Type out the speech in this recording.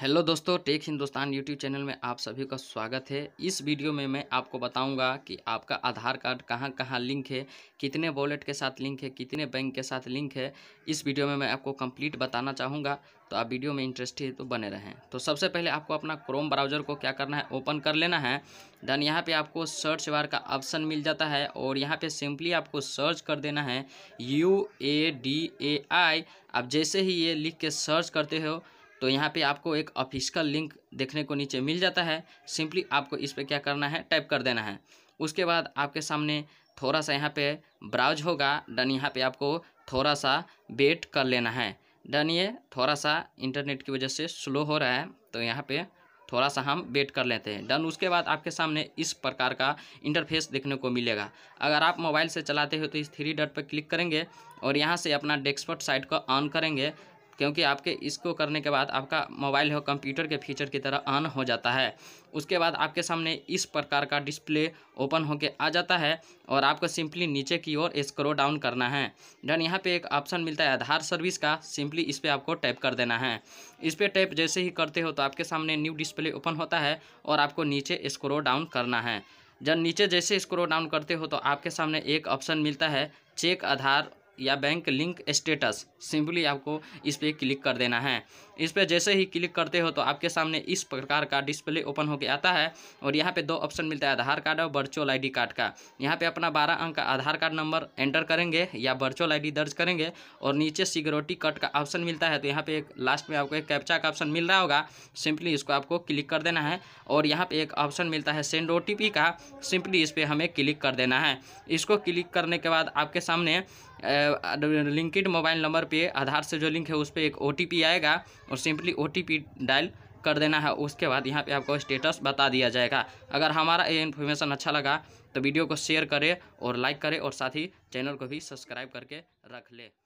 hello दोस्तों take Hindustan YouTube channel में आप सभी का स्वागत है इस वीडियो में मैं आपको बताऊंगा कि आपका आधार कार्ड कहां कहां लिंक है कितने वॉलेट के साथ लिंक है कितने बैंक के साथ लिंक है इस वीडियो में मैं आपको कंप्लीट बताना चाहूंगा तो आप वीडियो में इंटरेस्टेड है तो बने रहें तो सबसे पहले आपको अपना क्रोम ब्राउज़र को क्या करना है ओपन कर लेना है देन यहाँ पर आपको सर्च वार का ऑप्शन मिल जाता है और यहाँ पर सिंपली आपको सर्च कर देना है यू ए डी ए आई आप जैसे ही ये लिख के सर्च करते हो तो यहाँ पे आपको एक ऑफिशियल लिंक देखने को नीचे मिल जाता है सिंपली आपको इस पर क्या करना है टाइप कर देना है उसके बाद आपके सामने थोड़ा सा यहाँ पे ब्राउज होगा डन यहाँ पे आपको थोड़ा सा वेट कर लेना है डन ये थोड़ा सा इंटरनेट की वजह से स्लो हो रहा है तो यहाँ पे थोड़ा सा हम वेट कर लेते हैं डन उसके बाद आपके सामने इस प्रकार का इंटरफेस देखने को मिलेगा अगर आप मोबाइल से चलाते हो तो इस थ्री डॉट पर क्लिक करेंगे और यहाँ से अपना डेस्कपॉट साइट को ऑन करेंगे क्योंकि आपके इसको करने के बाद आपका मोबाइल हो कंप्यूटर के फीचर की तरह ऑन हो जाता है उसके बाद आपके सामने इस प्रकार का डिस्प्ले ओपन होके आ जाता है और आपको सिंपली नीचे की ओर स्क्रो डाउन करना है डन यहाँ पे एक ऑप्शन मिलता है आधार सर्विस का सिंपली इस पर आपको टैप कर देना है इस पर टैप जैसे ही करते हो तो आपके सामने न्यू डिस्प्ले ओपन होता है और आपको नीचे स्क्रो डाउन करना है जब नीचे जैसे स्क्रो डाउन करते हो तो आपके सामने एक ऑप्शन मिलता है चेक आधार या बैंक लिंक स्टेटस सिंपली आपको इस पर क्लिक कर देना है इस पर जैसे ही क्लिक करते हो तो आपके सामने इस प्रकार का डिस्प्ले ओपन होकर आता है और यहाँ पे दो ऑप्शन मिलता है आधार कार्ड और वर्चुअल आईडी कार्ड का यहाँ पे अपना बारह अंक का आधार कार्ड नंबर एंटर करेंगे या वर्चुअल आईडी दर्ज करेंगे और नीचे सिक्योरिटी कट का ऑप्शन मिलता है तो यहाँ पे एक लास्ट में आपको एक कैप्चा का ऑप्शन मिल रहा होगा सिंपली इसको आपको क्लिक कर देना है और यहाँ पर एक ऑप्शन मिलता है सेंड ओ का सिंपली इस पर हमें क्लिक कर देना है इसको क्लिक करने के बाद आपके सामने लिंकड मोबाइल नंबर पे आधार से जो लिंक है उस पर एक ओ आएगा और सिंपली ओ डायल कर देना है उसके बाद यहाँ पे आपको स्टेटस बता दिया जाएगा अगर हमारा ये इन्फॉर्मेशन अच्छा लगा तो वीडियो को शेयर करें और लाइक करें और साथ ही चैनल को भी सब्सक्राइब करके रख लें